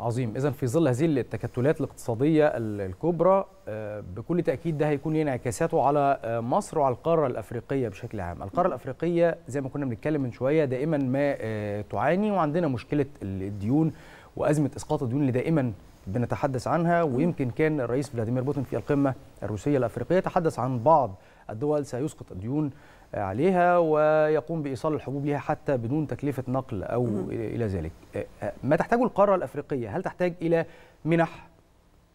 عظيم اذا في ظل هذه التكتلات الاقتصاديه الكبرى آه، بكل تاكيد ده هيكون له انعكاساته على آه، مصر وعلى القاره الافريقيه بشكل عام القاره الافريقيه زي ما كنا بنتكلم من شويه دائما ما آه، تعاني وعندنا مشكله الديون وازمه اسقاط الديون اللي دائما بنتحدث عنها ويمكن كان الرئيس فلاديمير بوتين في القمة الروسية الأفريقية تحدث عن بعض الدول سيسقط الديون آه، عليها ويقوم بإيصال الحبوب لها حتى بدون تكلفة نقل أو إلى ذلك آه، آه، ما تحتاجه القارة الأفريقية هل تحتاج إلى منح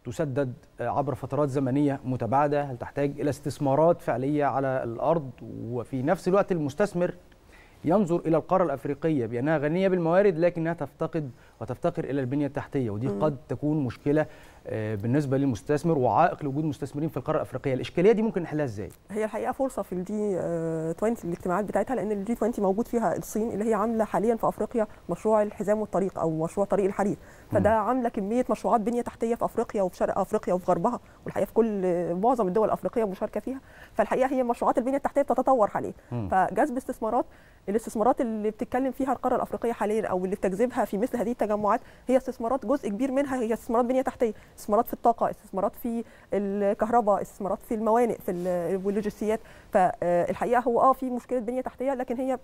تسدد عبر فترات زمنية متباعدة هل تحتاج إلى استثمارات فعلية على الأرض وفي نفس الوقت المستثمر ينظر الى القاره الافريقيه بانها غنيه بالموارد لكنها تفتقد وتفتقر الى البنيه التحتيه ودي م. قد تكون مشكله آه، بالنسبه للمستثمر وعائق لوجود مستثمرين في القاره الافريقيه الاشكاليه دي ممكن نحلها ازاي هي الحقيقه فرصه في الجي 20 آه، الاجتماعات بتاعتها لان الجي 20 موجود فيها الصين اللي هي عامله حاليا في افريقيا مشروع الحزام والطريق او مشروع طريق الحرير فده عامله كميه مشروعات بنيه تحتيه في افريقيا وفي شرق افريقيا وفي غربها والحقيقه في كل آه، معظم الدول الافريقيه مشاركه فيها فالحقيقه هي مشروعات البنيه التحتيه بتتطور حاليا فجذب استثمارات الاستثمارات اللي بتتكلم فيها القاره الافريقيه حاليا او اللي بتجذبها في مثل هذه التجمعات هي استثمارات جزء كبير منها هي استثمارات بنيه تحتيه استثمارات في الطاقه استثمارات في الكهرباء استثمارات في الموانئ في واللوجستيات فالحقيقه هو اه في مشكله بنيه تحتيه لكن هي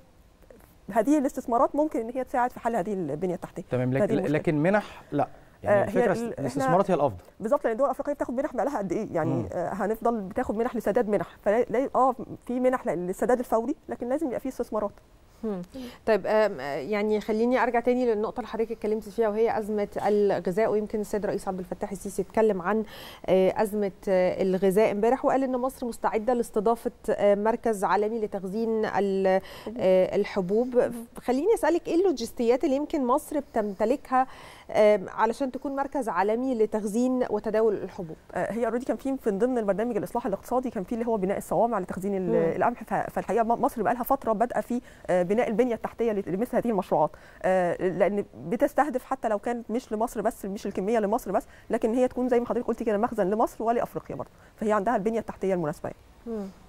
هذه الاستثمارات ممكن ان هي تساعد في حل هذه البنيه التحتيه تمام لكن, لكن منح لا يعني آه، الفكره الاستثمارات هي الافضل بالظبط لان الدول الافريقيه بتاخد منح بقى لها قد ايه يعني آه هنفضل بتاخد منح لسداد منح فلا اه في منح للسداد الفوري لكن لازم يبقى في استثمارات طيب آه، آه، يعني خليني ارجع تاني للنقطه اللي حضرتك اتكلمت فيها وهي ازمه الغذاء ويمكن السيد الرئيس عبد الفتاح السيسي اتكلم عن آه، ازمه الغذاء امبارح وقال ان مصر مستعده لاستضافه مركز عالمي لتخزين الحبوب خليني اسالك ايه اللوجستيات اللي يمكن مصر بتمتلكها علشان تكون مركز عالمي لتخزين وتداول الحبوب هي اوريدي كان في من ضمن البرنامج الاصلاح الاقتصادي كان في اللي هو بناء الصوامع لتخزين القمح فالحقيقه مصر بقى لها فتره بادئه في بناء البنيه التحتيه لمثل هذه المشروعات آه، لان بتستهدف حتى لو كانت مش لمصر بس مش الكميه لمصر بس لكن هي تكون زي ما حضرتك قلتي كده مخزن لمصر ولافريقيا برضه فهي عندها البنيه التحتيه المناسبه يعني.